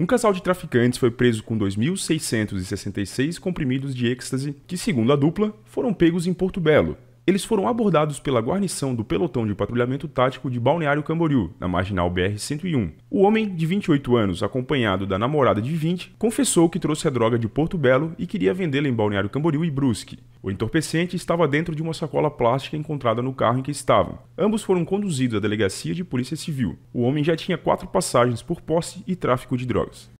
Um casal de traficantes foi preso com 2.666 comprimidos de êxtase, que, segundo a dupla, foram pegos em Porto Belo. Eles foram abordados pela guarnição do pelotão de patrulhamento tático de Balneário Camboriú, na marginal BR-101. O homem, de 28 anos, acompanhado da namorada de 20, confessou que trouxe a droga de Porto Belo e queria vendê-la em Balneário Camboriú e Brusque. O entorpecente estava dentro de uma sacola plástica encontrada no carro em que estavam. Ambos foram conduzidos à delegacia de polícia civil. O homem já tinha quatro passagens por posse e tráfico de drogas.